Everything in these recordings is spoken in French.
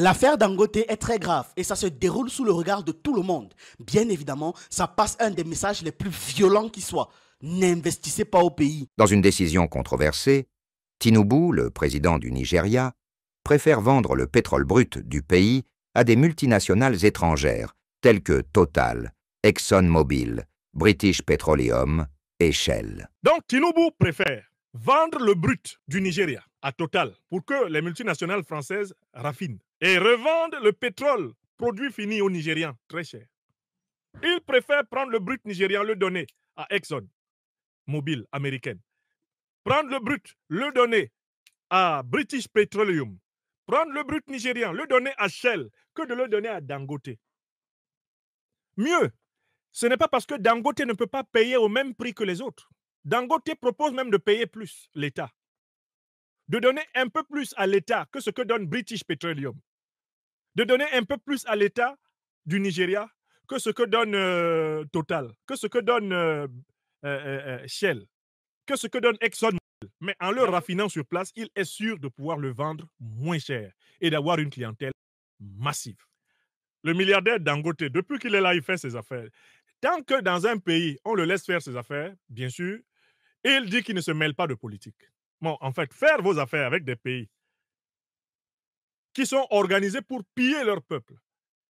L'affaire d'Angoté est très grave et ça se déroule sous le regard de tout le monde. Bien évidemment, ça passe un des messages les plus violents qui soit. N'investissez pas au pays. Dans une décision controversée, Tinubu, le président du Nigeria, préfère vendre le pétrole brut du pays à des multinationales étrangères telles que Total, ExxonMobil, British Petroleum et Shell. Donc Tinubu préfère vendre le brut du Nigeria à Total pour que les multinationales françaises raffinent et revendent le pétrole, produit fini aux Nigérian, très cher. Ils préfèrent prendre le brut nigérian, le donner à Exxon, mobile américaine. Prendre le brut, le donner à British Petroleum. Prendre le brut nigérian, le donner à Shell, que de le donner à Dangote. Mieux, ce n'est pas parce que Dangote ne peut pas payer au même prix que les autres. Dangote propose même de payer plus l'État. De donner un peu plus à l'État que ce que donne British Petroleum de donner un peu plus à l'État du Nigeria que ce que donne euh, Total, que ce que donne euh, euh, Shell, que ce que donne Exxon. Mais en le raffinant sur place, il est sûr de pouvoir le vendre moins cher et d'avoir une clientèle massive. Le milliardaire Dangote, depuis qu'il est là, il fait ses affaires. Tant que dans un pays, on le laisse faire ses affaires, bien sûr, il dit qu'il ne se mêle pas de politique. Bon, en fait, faire vos affaires avec des pays qui sont organisés pour piller leur peuple,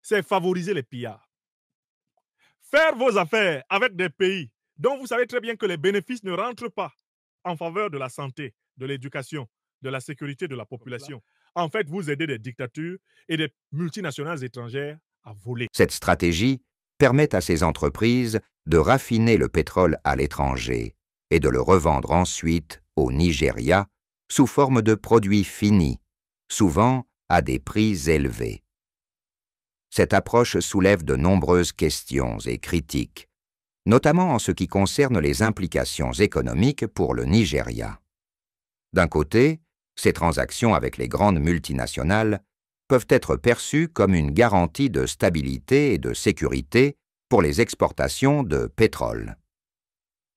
c'est favoriser les pillards. Faire vos affaires avec des pays dont vous savez très bien que les bénéfices ne rentrent pas en faveur de la santé, de l'éducation, de la sécurité de la population. En fait, vous aidez des dictatures et des multinationales étrangères à voler. Cette stratégie permet à ces entreprises de raffiner le pétrole à l'étranger et de le revendre ensuite au Nigeria sous forme de produits finis, souvent à des prix élevés. Cette approche soulève de nombreuses questions et critiques, notamment en ce qui concerne les implications économiques pour le Nigeria. D'un côté, ces transactions avec les grandes multinationales peuvent être perçues comme une garantie de stabilité et de sécurité pour les exportations de pétrole.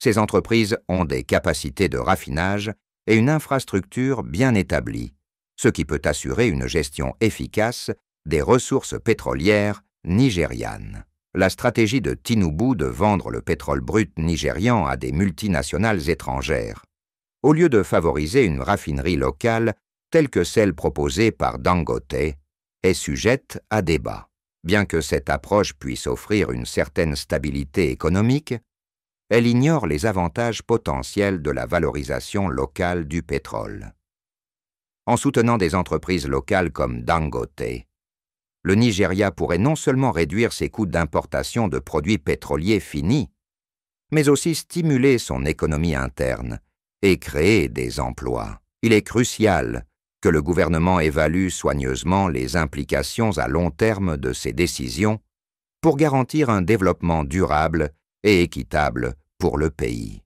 Ces entreprises ont des capacités de raffinage et une infrastructure bien établie, ce qui peut assurer une gestion efficace des ressources pétrolières nigérianes. La stratégie de Tinubu de vendre le pétrole brut nigérian à des multinationales étrangères, au lieu de favoriser une raffinerie locale telle que celle proposée par Dangote, est sujette à débat. Bien que cette approche puisse offrir une certaine stabilité économique, elle ignore les avantages potentiels de la valorisation locale du pétrole en soutenant des entreprises locales comme Dangote. Le Nigeria pourrait non seulement réduire ses coûts d'importation de produits pétroliers finis, mais aussi stimuler son économie interne et créer des emplois. Il est crucial que le gouvernement évalue soigneusement les implications à long terme de ses décisions pour garantir un développement durable et équitable pour le pays.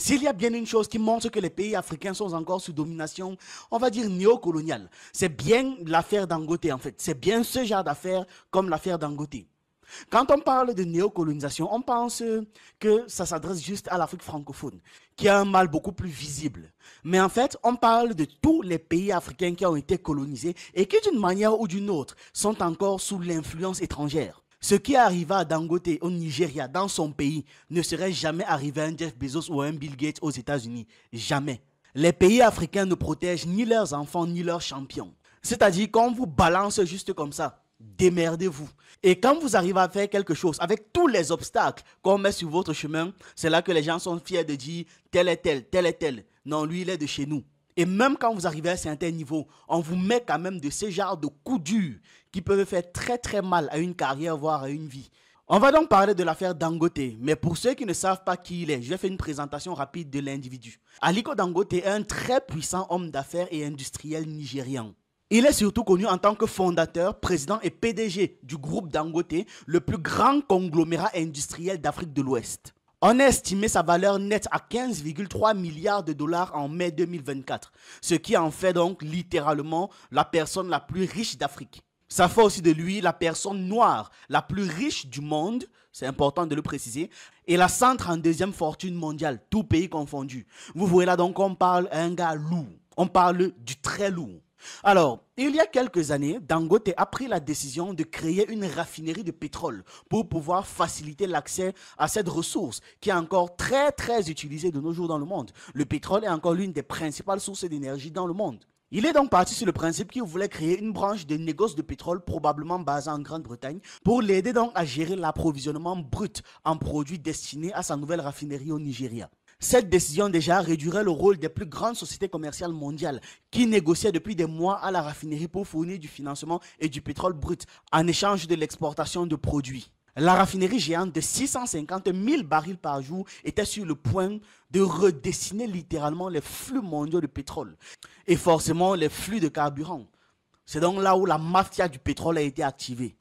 S'il y a bien une chose qui montre que les pays africains sont encore sous domination, on va dire néocoloniale, c'est bien l'affaire d'Angoté en fait. C'est bien ce genre d'affaire comme l'affaire d'Angoté. Quand on parle de néocolonisation, on pense que ça s'adresse juste à l'Afrique francophone, qui a un mal beaucoup plus visible. Mais en fait, on parle de tous les pays africains qui ont été colonisés et qui, d'une manière ou d'une autre, sont encore sous l'influence étrangère. Ce qui arriva à Dangote au Nigeria, dans son pays, ne serait jamais arrivé à un Jeff Bezos ou à un Bill Gates aux États-Unis. Jamais. Les pays africains ne protègent ni leurs enfants ni leurs champions. C'est-à-dire qu'on vous balance juste comme ça. Démerdez-vous. Et quand vous arrivez à faire quelque chose avec tous les obstacles qu'on met sur votre chemin, c'est là que les gens sont fiers de dire tel est tel, tel est tel. Non, lui, il est de chez nous. Et même quand vous arrivez à un certain niveau, on vous met quand même de ces genres de coups durs qui peuvent faire très très mal à une carrière, voire à une vie. On va donc parler de l'affaire Dangote, mais pour ceux qui ne savent pas qui il est, je vais faire une présentation rapide de l'individu. Aliko Dangote est un très puissant homme d'affaires et industriel nigérian. Il est surtout connu en tant que fondateur, président et PDG du groupe Dangote, le plus grand conglomérat industriel d'Afrique de l'Ouest. On a estimé sa valeur nette à 15,3 milliards de dollars en mai 2024, ce qui en fait donc littéralement la personne la plus riche d'Afrique. Ça fait aussi de lui la personne noire la plus riche du monde, c'est important de le préciser, et la centre en deuxième fortune mondiale, tout pays confondu. Vous voyez là donc on parle un gars lourd, on parle du très lourd. Alors, il y a quelques années, Dangote a pris la décision de créer une raffinerie de pétrole pour pouvoir faciliter l'accès à cette ressource qui est encore très très utilisée de nos jours dans le monde. Le pétrole est encore l'une des principales sources d'énergie dans le monde. Il est donc parti sur le principe qu'il voulait créer une branche de négoce de pétrole probablement basée en Grande-Bretagne pour l'aider donc à gérer l'approvisionnement brut en produits destinés à sa nouvelle raffinerie au Nigeria. Cette décision déjà réduirait le rôle des plus grandes sociétés commerciales mondiales qui négociaient depuis des mois à la raffinerie pour fournir du financement et du pétrole brut en échange de l'exportation de produits. La raffinerie géante de 650 000 barils par jour était sur le point de redessiner littéralement les flux mondiaux de pétrole et forcément les flux de carburant. C'est donc là où la mafia du pétrole a été activée.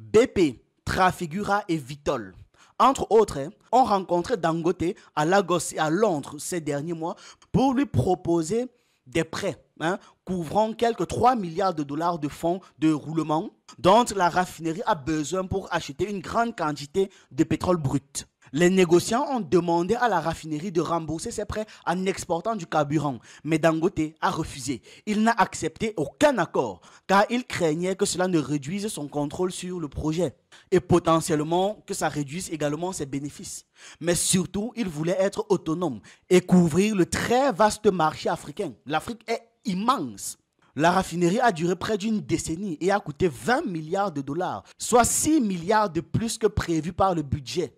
BP, Trafigura et Vitol entre autres, hein, on rencontrait Dangote à Lagos et à Londres ces derniers mois pour lui proposer des prêts hein, couvrant quelques 3 milliards de dollars de fonds de roulement dont la raffinerie a besoin pour acheter une grande quantité de pétrole brut. Les négociants ont demandé à la raffinerie de rembourser ses prêts en exportant du carburant, mais Dangote a refusé. Il n'a accepté aucun accord car il craignait que cela ne réduise son contrôle sur le projet et potentiellement que ça réduise également ses bénéfices. Mais surtout, il voulait être autonome et couvrir le très vaste marché africain. L'Afrique est immense. La raffinerie a duré près d'une décennie et a coûté 20 milliards de dollars, soit 6 milliards de plus que prévu par le budget.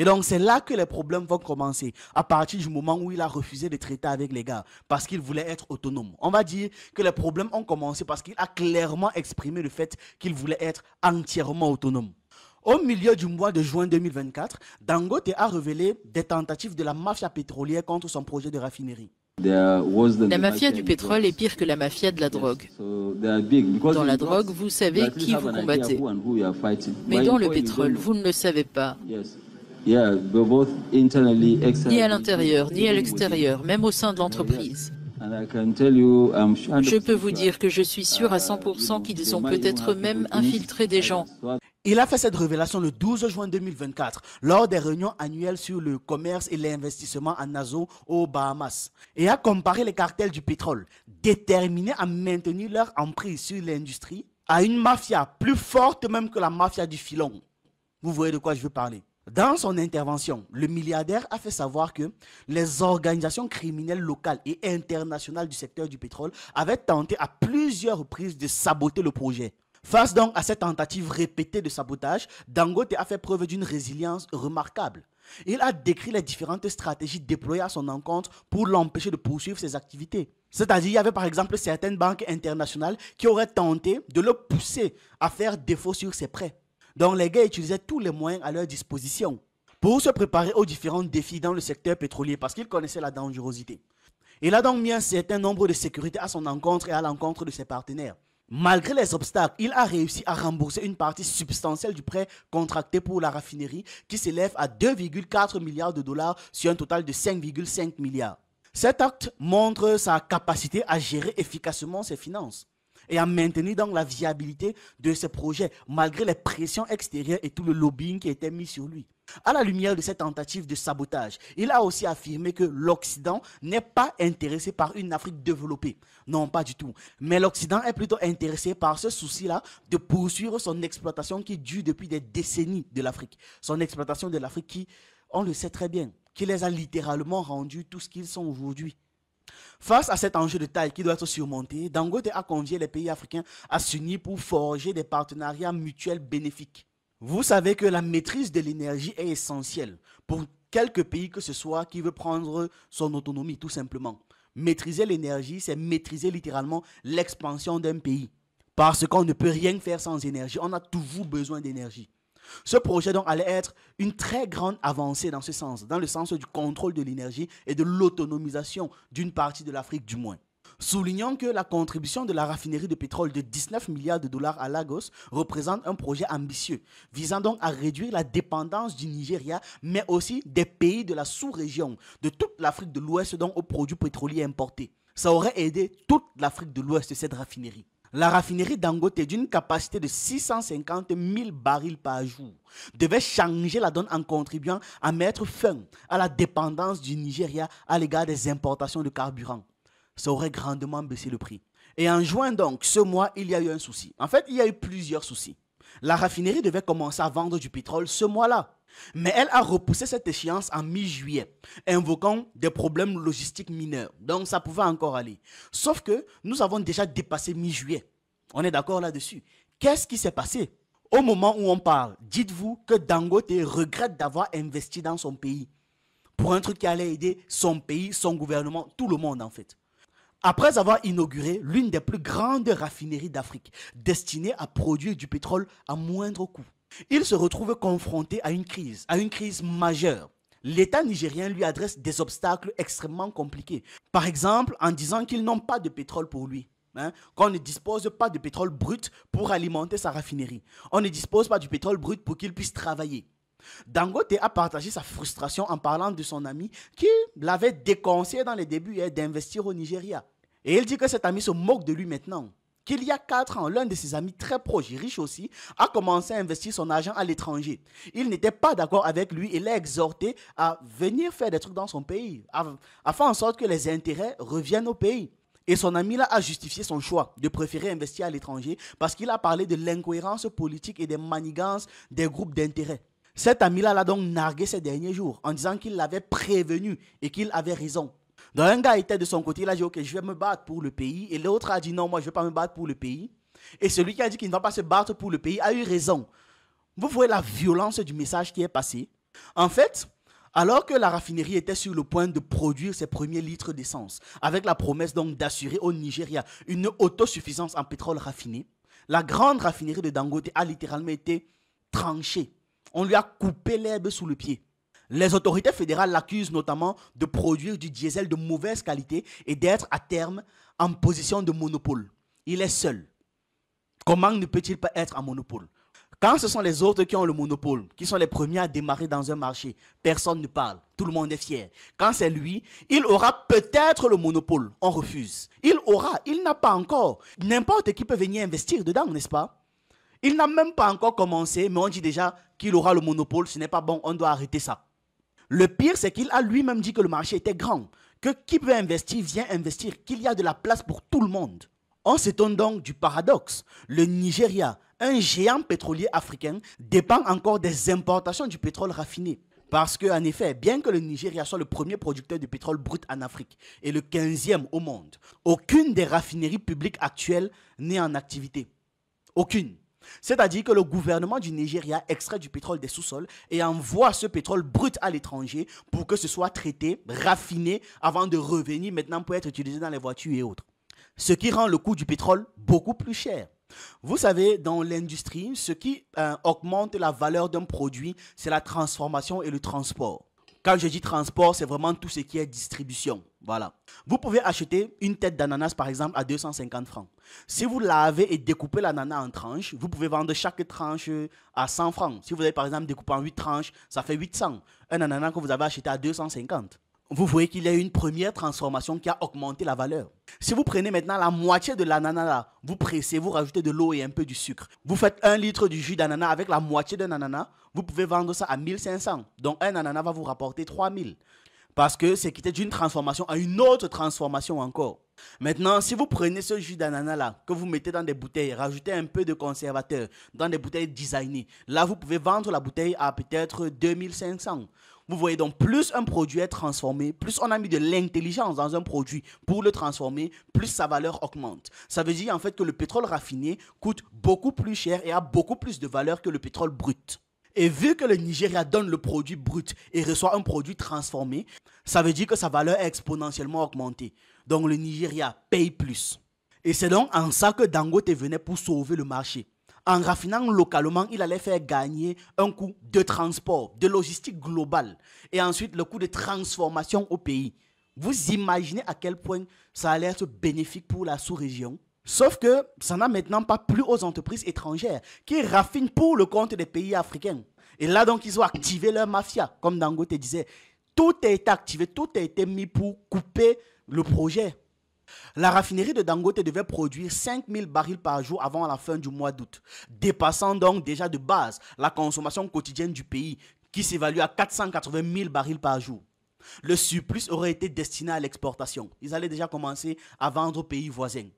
Et donc, c'est là que les problèmes vont commencer, à partir du moment où il a refusé de traiter avec les gars, parce qu'il voulait être autonome. On va dire que les problèmes ont commencé parce qu'il a clairement exprimé le fait qu'il voulait être entièrement autonome. Au milieu du mois de juin 2024, Dangote a révélé des tentatives de la mafia pétrolière contre son projet de raffinerie. La mafia du pétrole est pire que la mafia de la drogue. Dans la drogue, vous savez qui vous combattez. Mais dans le pétrole, vous ne le savez pas ni à l'intérieur, ni à l'extérieur, même au sein de l'entreprise. Je peux vous dire que je suis sûr à 100% qu'ils ont peut-être même infiltré des gens. Il a fait cette révélation le 12 juin 2024 lors des réunions annuelles sur le commerce et l'investissement à Nassau aux Bahamas et a comparé les cartels du pétrole déterminés à maintenir leur emprise sur l'industrie à une mafia plus forte même que la mafia du filon. Vous voyez de quoi je veux parler. Dans son intervention, le milliardaire a fait savoir que les organisations criminelles locales et internationales du secteur du pétrole avaient tenté à plusieurs reprises de saboter le projet. Face donc à cette tentative répétée de sabotage, Dangote a fait preuve d'une résilience remarquable. Il a décrit les différentes stratégies déployées à son encontre pour l'empêcher de poursuivre ses activités. C'est-à-dire, qu'il y avait par exemple certaines banques internationales qui auraient tenté de le pousser à faire défaut sur ses prêts. Donc les gars utilisaient tous les moyens à leur disposition pour se préparer aux différents défis dans le secteur pétrolier parce qu'ils connaissaient la dangerosité. Il a donc mis un certain nombre de sécurité à son encontre et à l'encontre de ses partenaires. Malgré les obstacles, il a réussi à rembourser une partie substantielle du prêt contracté pour la raffinerie qui s'élève à 2,4 milliards de dollars sur un total de 5,5 milliards. Cet acte montre sa capacité à gérer efficacement ses finances et a maintenu donc la viabilité de ce projet, malgré les pressions extérieures et tout le lobbying qui était mis sur lui. À la lumière de cette tentative de sabotage, il a aussi affirmé que l'Occident n'est pas intéressé par une Afrique développée. Non, pas du tout. Mais l'Occident est plutôt intéressé par ce souci-là de poursuivre son exploitation qui dure depuis des décennies de l'Afrique. Son exploitation de l'Afrique qui, on le sait très bien, qui les a littéralement rendus tout ce qu'ils sont aujourd'hui. Face à cet enjeu de taille qui doit être surmonté, Dangote a convié les pays africains à s'unir pour forger des partenariats mutuels bénéfiques. Vous savez que la maîtrise de l'énergie est essentielle pour quelque pays que ce soit qui veut prendre son autonomie, tout simplement. Maîtriser l'énergie, c'est maîtriser littéralement l'expansion d'un pays. Parce qu'on ne peut rien faire sans énergie. On a toujours besoin d'énergie. Ce projet donc allait être une très grande avancée dans ce sens, dans le sens du contrôle de l'énergie et de l'autonomisation d'une partie de l'Afrique du moins. Soulignons que la contribution de la raffinerie de pétrole de 19 milliards de dollars à Lagos représente un projet ambitieux, visant donc à réduire la dépendance du Nigeria, mais aussi des pays de la sous-région, de toute l'Afrique de l'Ouest donc aux produits pétroliers importés. Ça aurait aidé toute l'Afrique de l'Ouest, cette raffinerie. La raffinerie d'Angote, d'une capacité de 650 000 barils par jour, devait changer la donne en contribuant à mettre fin à la dépendance du Nigeria à l'égard des importations de carburant. Ça aurait grandement baissé le prix. Et en juin donc, ce mois, il y a eu un souci. En fait, il y a eu plusieurs soucis. La raffinerie devait commencer à vendre du pétrole ce mois-là. Mais elle a repoussé cette échéance en mi-juillet, invoquant des problèmes logistiques mineurs. Donc ça pouvait encore aller. Sauf que nous avons déjà dépassé mi-juillet. On est d'accord là-dessus. Qu'est-ce qui s'est passé Au moment où on parle, dites-vous que Dangote regrette d'avoir investi dans son pays pour un truc qui allait aider son pays, son gouvernement, tout le monde en fait. Après avoir inauguré l'une des plus grandes raffineries d'Afrique, destinée à produire du pétrole à moindre coût, il se retrouve confronté à une crise, à une crise majeure. L'État nigérien lui adresse des obstacles extrêmement compliqués. Par exemple, en disant qu'ils n'ont pas de pétrole pour lui. Hein, qu'on ne dispose pas de pétrole brut pour alimenter sa raffinerie. On ne dispose pas du pétrole brut pour qu'il puisse travailler. Dangote a partagé sa frustration en parlant de son ami qui l'avait déconseillé dans les débuts hein, d'investir au Nigeria. Et il dit que cet ami se moque de lui maintenant qu'il y a quatre ans, l'un de ses amis très proches, riche aussi, a commencé à investir son argent à l'étranger. Il n'était pas d'accord avec lui et l'a exhorté à venir faire des trucs dans son pays, à, faire en sorte que les intérêts reviennent au pays. Et son ami là a justifié son choix de préférer investir à l'étranger parce qu'il a parlé de l'incohérence politique et des manigances des groupes d'intérêts. Cet ami-là l'a donc nargué ces derniers jours en disant qu'il l'avait prévenu et qu'il avait raison. Donc un gars était de son côté, il a dit ok, je vais me battre pour le pays. Et l'autre a dit non, moi je ne vais pas me battre pour le pays. Et celui qui a dit qu'il ne va pas se battre pour le pays a eu raison. Vous voyez la violence du message qui est passé. En fait, alors que la raffinerie était sur le point de produire ses premiers litres d'essence, avec la promesse donc d'assurer au Nigeria une autosuffisance en pétrole raffiné, la grande raffinerie de Dangote a littéralement été tranchée. On lui a coupé l'herbe sous le pied. Les autorités fédérales l'accusent notamment de produire du diesel de mauvaise qualité et d'être à terme en position de monopole. Il est seul. Comment ne peut-il pas être en monopole Quand ce sont les autres qui ont le monopole, qui sont les premiers à démarrer dans un marché, personne ne parle, tout le monde est fier. Quand c'est lui, il aura peut-être le monopole, on refuse. Il aura, il n'a pas encore. N'importe qui peut venir investir dedans, n'est-ce pas il n'a même pas encore commencé, mais on dit déjà qu'il aura le monopole, ce n'est pas bon, on doit arrêter ça. Le pire, c'est qu'il a lui-même dit que le marché était grand, que qui peut investir vient investir, qu'il y a de la place pour tout le monde. On s'étonne donc du paradoxe. Le Nigeria, un géant pétrolier africain, dépend encore des importations du pétrole raffiné. Parce que, en effet, bien que le Nigeria soit le premier producteur de pétrole brut en Afrique et le 15e au monde, aucune des raffineries publiques actuelles n'est en activité. Aucune. C'est-à-dire que le gouvernement du Nigeria extrait du pétrole des sous-sols et envoie ce pétrole brut à l'étranger pour que ce soit traité, raffiné, avant de revenir maintenant pour être utilisé dans les voitures et autres. Ce qui rend le coût du pétrole beaucoup plus cher. Vous savez, dans l'industrie, ce qui euh, augmente la valeur d'un produit, c'est la transformation et le transport. Quand je dis transport, c'est vraiment tout ce qui est distribution. Voilà. Vous pouvez acheter une tête d'ananas, par exemple, à 250 francs. Si vous lavez et découpez l'ananas en tranches, vous pouvez vendre chaque tranche à 100 francs. Si vous avez, par exemple, découpé en 8 tranches, ça fait 800. Un ananas que vous avez acheté à 250 vous voyez qu'il y a une première transformation qui a augmenté la valeur. Si vous prenez maintenant la moitié de l'ananas, vous pressez, vous rajoutez de l'eau et un peu du sucre. Vous faites un litre du jus d'ananas avec la moitié d'un ananas, vous pouvez vendre ça à 1500. Donc un ananas va vous rapporter 3000. Parce que c'est quitté d'une transformation à une autre transformation encore. Maintenant, si vous prenez ce jus d'ananas là, que vous mettez dans des bouteilles, rajoutez un peu de conservateur dans des bouteilles designées, là vous pouvez vendre la bouteille à peut-être 2500. Vous voyez donc, plus un produit est transformé, plus on a mis de l'intelligence dans un produit pour le transformer, plus sa valeur augmente. Ça veut dire en fait que le pétrole raffiné coûte beaucoup plus cher et a beaucoup plus de valeur que le pétrole brut. Et vu que le Nigeria donne le produit brut et reçoit un produit transformé, ça veut dire que sa valeur est exponentiellement augmentée. Donc le Nigeria paye plus. Et c'est donc en ça que Dangote venait pour sauver le marché. En raffinant localement, il allait faire gagner un coût de transport, de logistique globale, et ensuite le coût de transformation au pays. Vous imaginez à quel point ça allait être bénéfique pour la sous-région Sauf que ça n'a maintenant pas plu aux entreprises étrangères qui raffinent pour le compte des pays africains. Et là donc, ils ont activé leur mafia, comme Dangote disait. Tout a été activé, tout a été mis pour couper le projet. La raffinerie de Dangote devait produire 5000 barils par jour avant la fin du mois d'août, dépassant donc déjà de base la consommation quotidienne du pays, qui s'évalue à 480 000 barils par jour. Le surplus aurait été destiné à l'exportation. Ils allaient déjà commencer à vendre aux pays voisins.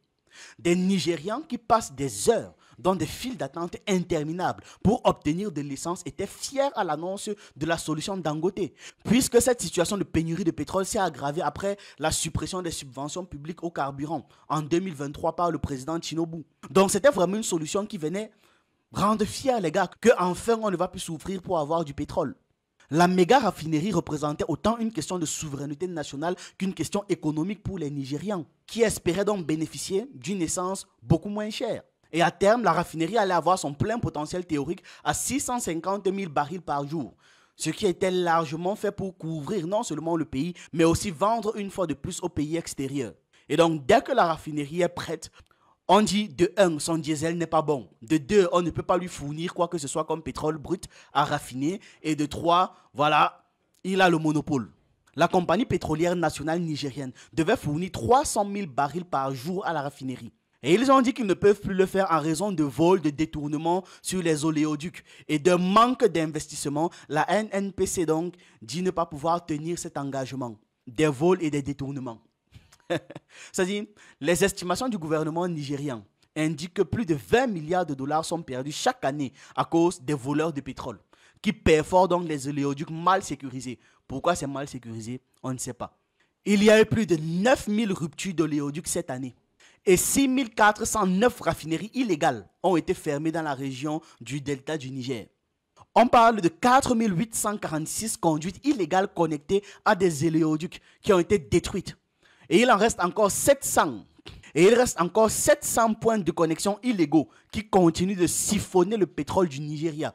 Des Nigérians qui passent des heures dans des files d'attente interminables pour obtenir des licences étaient fiers à l'annonce de la solution d'Angoté. puisque cette situation de pénurie de pétrole s'est aggravée après la suppression des subventions publiques au carburant en 2023 par le président Chinobu Donc c'était vraiment une solution qui venait rendre fiers les gars que enfin on ne va plus souffrir pour avoir du pétrole. La méga raffinerie représentait autant une question de souveraineté nationale qu'une question économique pour les Nigérians, qui espéraient donc bénéficier d'une essence beaucoup moins chère. Et à terme, la raffinerie allait avoir son plein potentiel théorique à 650 000 barils par jour, ce qui était largement fait pour couvrir non seulement le pays, mais aussi vendre une fois de plus au pays extérieur. Et donc, dès que la raffinerie est prête, on dit de 1, son diesel n'est pas bon. De 2, on ne peut pas lui fournir quoi que ce soit comme pétrole brut à raffiner. Et de 3, voilà, il a le monopole. La compagnie pétrolière nationale nigérienne devait fournir 300 000 barils par jour à la raffinerie. Et ils ont dit qu'ils ne peuvent plus le faire en raison de vols, de détournements sur les oléoducs et de manque d'investissement. La NNPC donc dit ne pas pouvoir tenir cet engagement des vols et des détournements. C'est-à-dire, les estimations du gouvernement nigérian indiquent que plus de 20 milliards de dollars sont perdus chaque année à cause des voleurs de pétrole qui perforent donc les oléoducs mal sécurisés. Pourquoi c'est mal sécurisé On ne sait pas. Il y a eu plus de 9000 ruptures d'oléoducs cette année. Et 6409 raffineries illégales ont été fermées dans la région du delta du Niger. On parle de 4846 conduites illégales connectées à des oléoducs qui ont été détruites. Et il en reste encore 700. Et il reste encore 700 points de connexion illégaux qui continuent de siphonner le pétrole du Nigeria.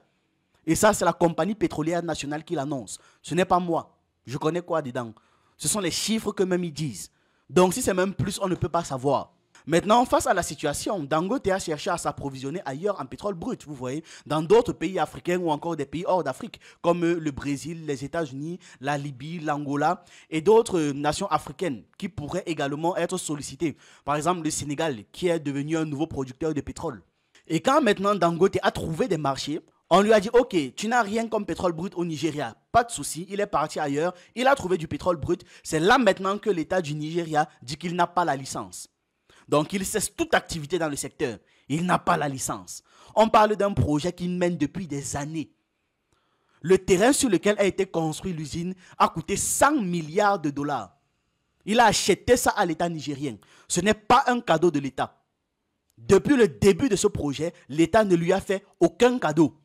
Et ça, c'est la compagnie pétrolière nationale qui l'annonce. Ce n'est pas moi. Je connais quoi dedans. Ce sont les chiffres que même ils disent. Donc si c'est même plus, on ne peut pas savoir. Maintenant, face à la situation, Dangote a cherché à s'approvisionner ailleurs en pétrole brut, vous voyez, dans d'autres pays africains ou encore des pays hors d'Afrique, comme euh, le Brésil, les États-Unis, la Libye, l'Angola et d'autres euh, nations africaines qui pourraient également être sollicitées. Par exemple, le Sénégal, qui est devenu un nouveau producteur de pétrole. Et quand maintenant Dangote a trouvé des marchés, on lui a dit, ok, tu n'as rien comme pétrole brut au Nigeria. Pas de souci, il est parti ailleurs, il a trouvé du pétrole brut. C'est là maintenant que l'État du Nigeria dit qu'il n'a pas la licence. Donc il cesse toute activité dans le secteur. Il n'a pas la licence. On parle d'un projet qu'il mène depuis des années. Le terrain sur lequel a été construit l'usine a coûté 100 milliards de dollars. Il a acheté ça à l'État nigérien. Ce n'est pas un cadeau de l'État. Depuis le début de ce projet, l'État ne lui a fait aucun cadeau.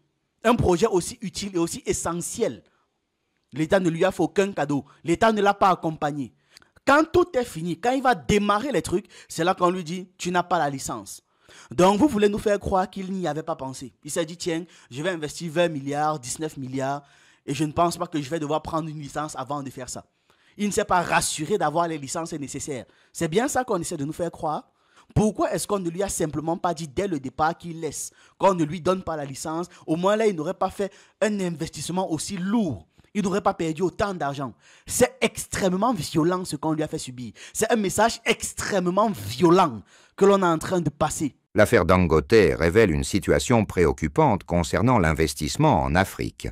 Un projet aussi utile et aussi essentiel. L'État ne lui a fait aucun cadeau. L'État ne l'a pas accompagné. Quand tout est fini, quand il va démarrer les trucs, c'est là qu'on lui dit, tu n'as pas la licence. Donc vous voulez nous faire croire qu'il n'y avait pas pensé. Il s'est dit, tiens, je vais investir 20 milliards, 19 milliards, et je ne pense pas que je vais devoir prendre une licence avant de faire ça. Il ne s'est pas rassuré d'avoir les licences nécessaires. C'est bien ça qu'on essaie de nous faire croire. Pourquoi est-ce qu'on ne lui a simplement pas dit dès le départ qu'il laisse, qu'on ne lui donne pas la licence Au moins là, il n'aurait pas fait un investissement aussi lourd il n'aurait pas perdu autant d'argent. C'est extrêmement violent ce qu'on lui a fait subir. C'est un message extrêmement violent que l'on est en train de passer. L'affaire Dangote révèle une situation préoccupante concernant l'investissement en Afrique.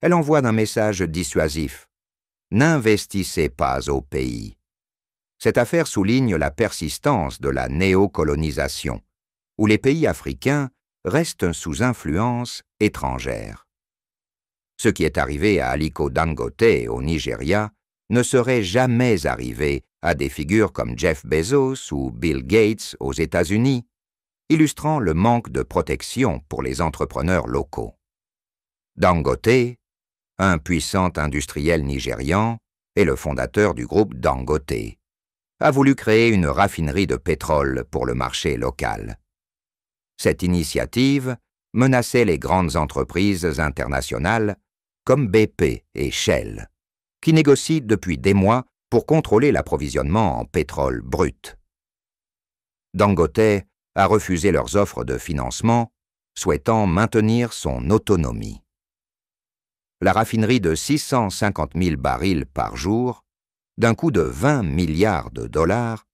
Elle envoie un message dissuasif. N'investissez pas au pays. Cette affaire souligne la persistance de la néocolonisation, où les pays africains restent sous influence étrangère. Ce qui est arrivé à Aliko Dangote au Nigeria ne serait jamais arrivé à des figures comme Jeff Bezos ou Bill Gates aux États-Unis, illustrant le manque de protection pour les entrepreneurs locaux. Dangote, un puissant industriel nigérian et le fondateur du groupe Dangote, a voulu créer une raffinerie de pétrole pour le marché local. Cette initiative Menaçaient les grandes entreprises internationales comme BP et Shell, qui négocient depuis des mois pour contrôler l'approvisionnement en pétrole brut. Dangote a refusé leurs offres de financement, souhaitant maintenir son autonomie. La raffinerie de 650 000 barils par jour, d'un coût de 20 milliards de dollars,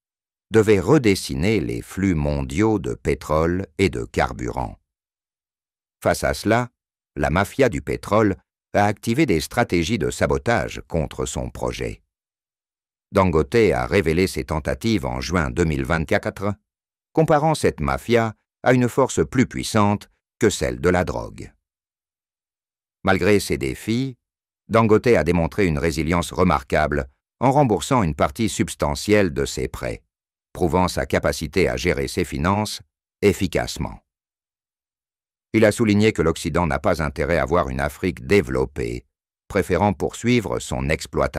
devait redessiner les flux mondiaux de pétrole et de carburant. Face à cela, la mafia du pétrole a activé des stratégies de sabotage contre son projet. Dangote a révélé ses tentatives en juin 2024, comparant cette mafia à une force plus puissante que celle de la drogue. Malgré ces défis, Dangote a démontré une résilience remarquable en remboursant une partie substantielle de ses prêts, prouvant sa capacité à gérer ses finances efficacement. Il a souligné que l'Occident n'a pas intérêt à voir une Afrique développée, préférant poursuivre son exploitation.